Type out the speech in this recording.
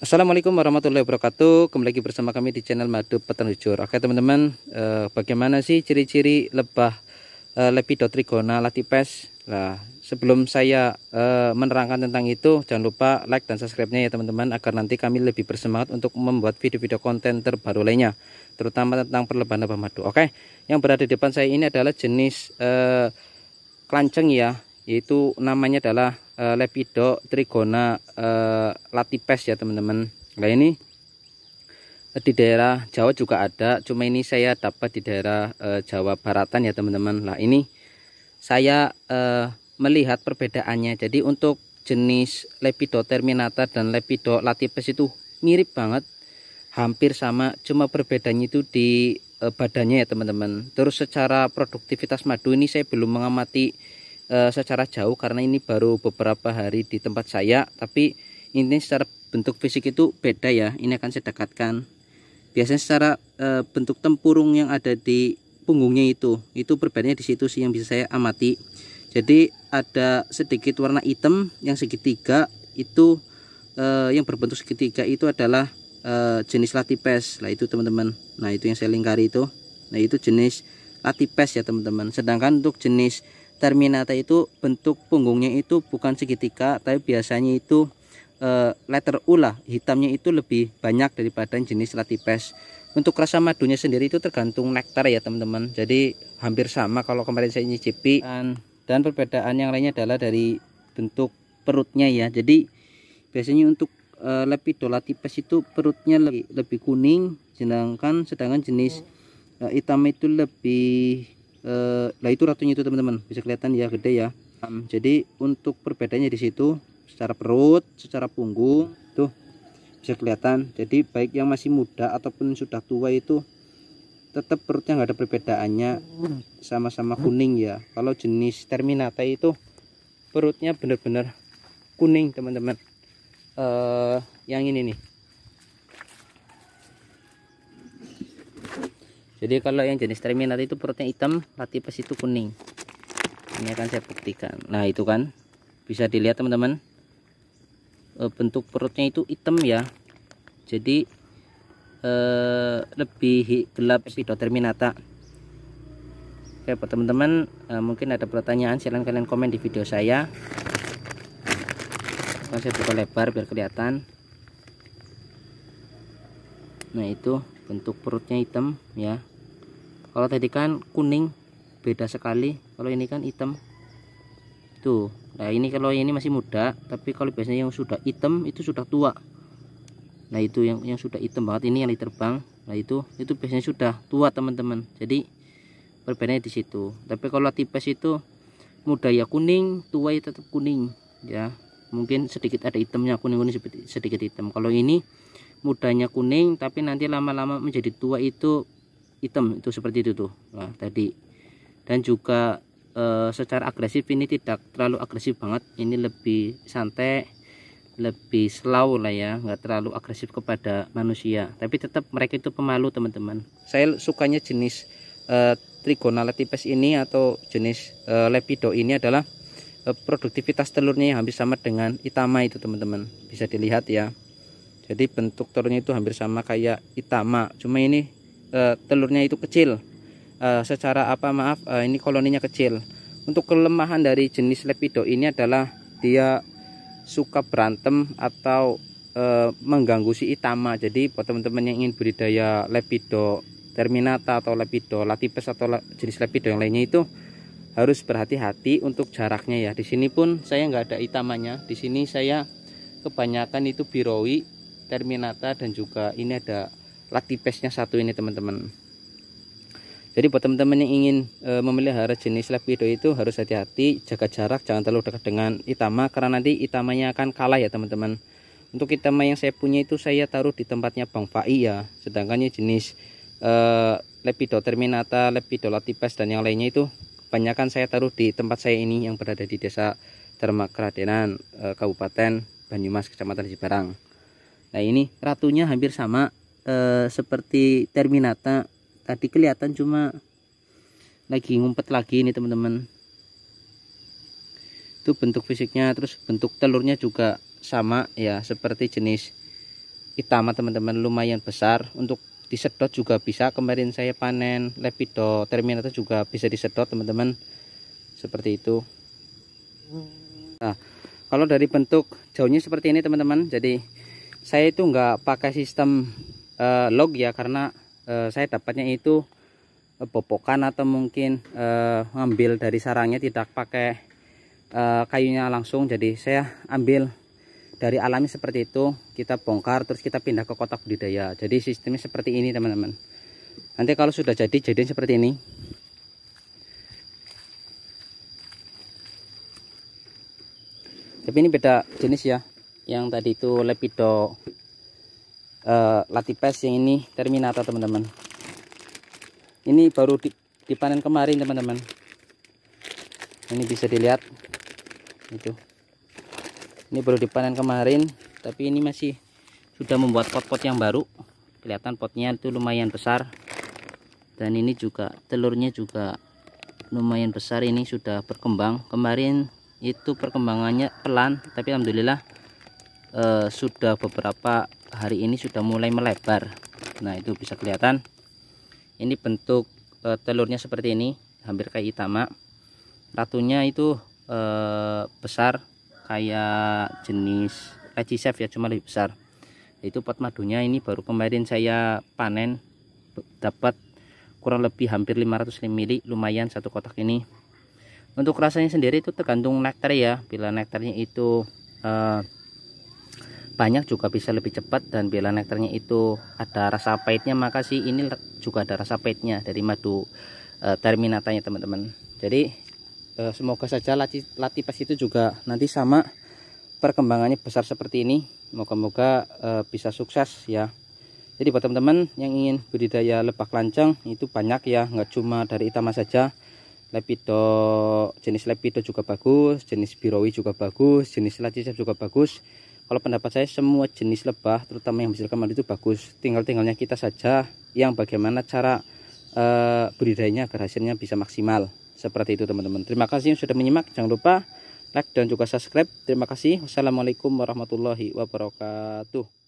Assalamualaikum warahmatullahi wabarakatuh Kembali lagi bersama kami di channel Madu Petan Hujur Oke teman-teman eh, Bagaimana sih ciri-ciri lebah eh, Lepidotrigona latipes Nah, Sebelum saya eh, menerangkan tentang itu Jangan lupa like dan subscribe-nya ya teman-teman Agar nanti kami lebih bersemangat untuk membuat video-video konten terbaru lainnya Terutama tentang perlebahan lebah madu Oke Yang berada di depan saya ini adalah jenis eh, Klanceng ya yaitu namanya adalah e, eh, lepido trigona e, latipes ya teman-teman nah ini eh, di daerah Jawa juga ada cuma ini saya dapat di daerah e, Jawa Baratan ya teman-teman lah ini saya e, melihat perbedaannya jadi untuk jenis lepido terminata dan lepido latipes itu mirip banget hampir sama cuma perbedaannya itu di badannya ya teman-teman terus secara produktivitas madu ini saya belum mengamati Eh, secara jauh karena ini baru beberapa hari di tempat saya tapi ini secara bentuk fisik itu beda ya ini akan saya dekatkan biasanya secara e, bentuk tempurung yang ada di punggungnya itu itu perbedaannya di situ sih yang bisa saya amati jadi ada sedikit warna hitam yang segitiga itu e, yang berbentuk segitiga itu adalah e, jenis latipes lah itu teman-teman nah itu yang saya lingkari itu nah itu jenis latipes ya teman-teman sedangkan untuk jenis terminata itu bentuk punggungnya itu bukan segitiga tapi biasanya itu e, letter U lah hitamnya itu lebih banyak daripada jenis latipes untuk rasa madunya sendiri itu tergantung nektar ya teman-teman jadi hampir sama kalau kemarin saya nyicipi dan, dan perbedaan yang lainnya adalah dari bentuk perutnya ya jadi biasanya untuk e, eh, lepidola tipes itu perutnya lebih, lebih kuning sedangkan sedangkan jenis e, hitam itu lebih eh, nah itu ratunya itu teman-teman bisa kelihatan ya gede ya um, jadi untuk perbedaannya di situ secara perut secara punggung tuh bisa kelihatan jadi baik yang masih muda ataupun sudah tua itu tetap perutnya nggak ada perbedaannya sama-sama kuning ya kalau jenis terminata itu perutnya benar-benar kuning teman-teman uh, yang ini nih jadi kalau yang jenis terminal itu perutnya hitam latipes itu kuning ini akan saya buktikan nah itu kan bisa dilihat teman-teman eh, bentuk perutnya itu hitam ya jadi eh, lebih gelap terminata. oke buat teman-teman eh, mungkin ada pertanyaan silahkan kalian komen di video saya saya buka lebar biar kelihatan nah itu bentuk perutnya hitam ya kalau tadi kan kuning beda sekali kalau ini kan hitam tuh nah ini kalau ini masih muda tapi kalau biasanya yang sudah hitam itu sudah tua nah itu yang yang sudah hitam banget ini yang diterbang nah itu itu biasanya sudah tua teman-teman jadi perbedaannya di situ tapi kalau tipes itu muda ya kuning tua ya tetap kuning ya mungkin sedikit ada hitamnya kuning-kuning sedikit hitam kalau ini mudanya kuning tapi nanti lama-lama menjadi tua itu hitam itu seperti itu tuh nah, tadi dan juga e, secara agresif ini tidak terlalu agresif banget ini lebih santai lebih slow lah ya nggak terlalu agresif kepada manusia tapi tetap mereka itu pemalu teman-teman saya sukanya jenis e, eh, trigonala tipes ini atau jenis e, lepido ini adalah e, produktivitas telurnya yang hampir sama dengan itama itu teman-teman bisa dilihat ya jadi bentuk telurnya itu hampir sama kayak itama cuma ini e, telurnya itu kecil e, secara apa maaf e, ini koloninya kecil untuk kelemahan dari jenis lepido ini adalah dia suka berantem atau e, mengganggu si itama jadi buat teman-teman yang ingin budidaya lepido terminata atau lepido latipes atau la, jenis lepido yang lainnya itu harus berhati-hati untuk jaraknya ya di sini pun saya nggak ada itamanya di sini saya kebanyakan itu biroi terminata dan juga ini ada latipesnya satu ini teman-teman jadi buat teman-teman yang ingin e, memelihara jenis lepido itu harus hati-hati jaga jarak jangan terlalu dekat dengan itama karena nanti itamanya akan kalah ya teman-teman untuk itama yang saya punya itu saya taruh di tempatnya Bang Fai ya sedangkannya jenis e, lepido terminata lepido latipes dan yang lainnya itu kebanyakan saya taruh di tempat saya ini yang berada di desa Termakradenan e, Kabupaten Banyumas Kecamatan Cibarang nah ini ratunya hampir sama e, seperti terminata tadi kelihatan cuma lagi ngumpet lagi ini teman-teman itu bentuk fisiknya terus bentuk telurnya juga sama ya seperti jenis itama teman-teman lumayan besar untuk disedot juga bisa kemarin saya panen lepido terminata juga bisa disedot teman-teman seperti itu nah kalau dari bentuk jauhnya seperti ini teman-teman jadi saya itu nggak pakai sistem uh, log ya karena uh, saya dapatnya itu eh, popokan atau mungkin uh, ngambil dari sarangnya tidak pakai uh, kayunya langsung jadi saya ambil dari alami seperti itu kita bongkar terus kita pindah ke kotak budidaya jadi sistemnya seperti ini teman-teman nanti kalau sudah jadi jadi seperti ini tapi ini beda jenis ya yang tadi itu lepido uh, eh, latipes yang ini terminata teman-teman ini baru di, dipanen kemarin teman-teman ini bisa dilihat itu ini baru dipanen kemarin tapi ini masih sudah membuat pot-pot yang baru kelihatan potnya itu lumayan besar dan ini juga telurnya juga lumayan besar ini sudah berkembang kemarin itu perkembangannya pelan tapi alhamdulillah eh, sudah beberapa hari ini sudah mulai melebar nah itu bisa kelihatan ini bentuk eh, telurnya seperti ini hampir kayak itama ratunya itu eh, besar kayak jenis sev ya cuma lebih besar itu pot madunya ini baru kemarin saya panen dapat kurang lebih hampir 500 ml lumayan satu kotak ini untuk rasanya sendiri itu tergantung nektar ya bila nektarnya itu eh, banyak juga bisa lebih cepat dan bila nektarnya itu ada rasa pahitnya maka si ini juga ada rasa pahitnya dari madu e, terminatanya teman-teman jadi e, semoga saja lati, pas itu juga nanti sama perkembangannya besar seperti ini moga-moga e, bisa sukses ya jadi buat teman-teman yang ingin budidaya lebak lancang itu banyak ya nggak cuma dari itama saja lepido jenis lepido juga bagus jenis birowi juga bagus jenis lacicep juga bagus kalau pendapat saya semua jenis lebah terutama yang menghasilkan madu itu bagus tinggal tinggalnya kita saja yang bagaimana cara e, budidayanya agar hasilnya bisa maksimal seperti itu teman-teman terima kasih yang sudah menyimak jangan lupa like dan juga subscribe terima kasih wassalamualaikum warahmatullahi wabarakatuh